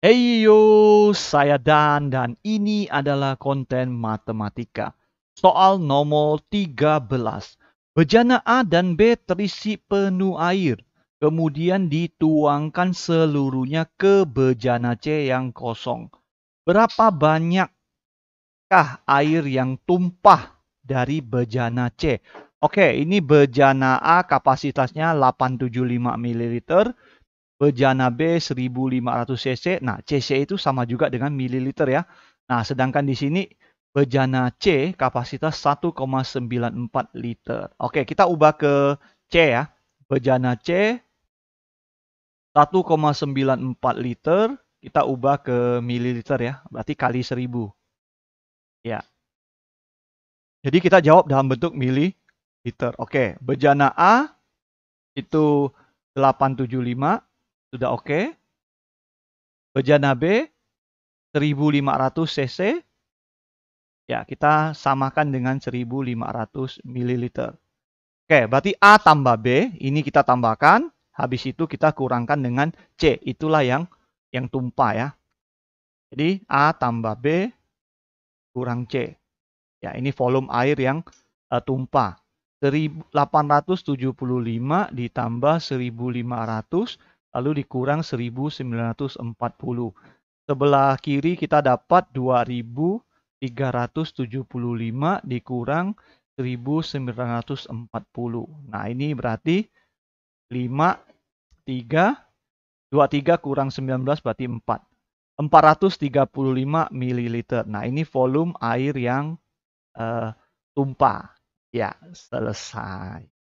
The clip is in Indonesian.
Hey yo, saya Dan dan ini adalah konten matematika. Soal nomor 13. Bejana A dan B terisi penuh air. Kemudian dituangkan seluruhnya ke bejana C yang kosong. Berapa banyakkah air yang tumpah dari bejana C? Oke, ini bejana A kapasitasnya 875 ml. Bejana B 1500 cc. Nah, cc itu sama juga dengan mililiter ya. Nah, sedangkan di sini bejana C kapasitas 1,94 liter. Oke, kita ubah ke C ya. Bejana C 1,94 liter, kita ubah ke mililiter ya. Berarti kali 1000. Ya. Jadi kita jawab dalam bentuk mililiter. Oke, bejana A itu 875 sudah oke. Okay. Bejana B 1500 cc. Ya, kita samakan dengan 1500 ml. Oke, berarti A tambah B, ini kita tambahkan, habis itu kita kurangkan dengan C. Itulah yang yang tumpah ya. Jadi A tambah B kurang C. Ya, ini volume air yang uh, tumpah. 1875 ditambah 1500 lalu dikurang 1940. Sebelah kiri kita dapat 2375 dikurang 1940. Nah, ini berarti 5 3 23 kurang 19 berarti 4. 435 ml. Nah, ini volume air yang uh, tumpah. Ya, selesai.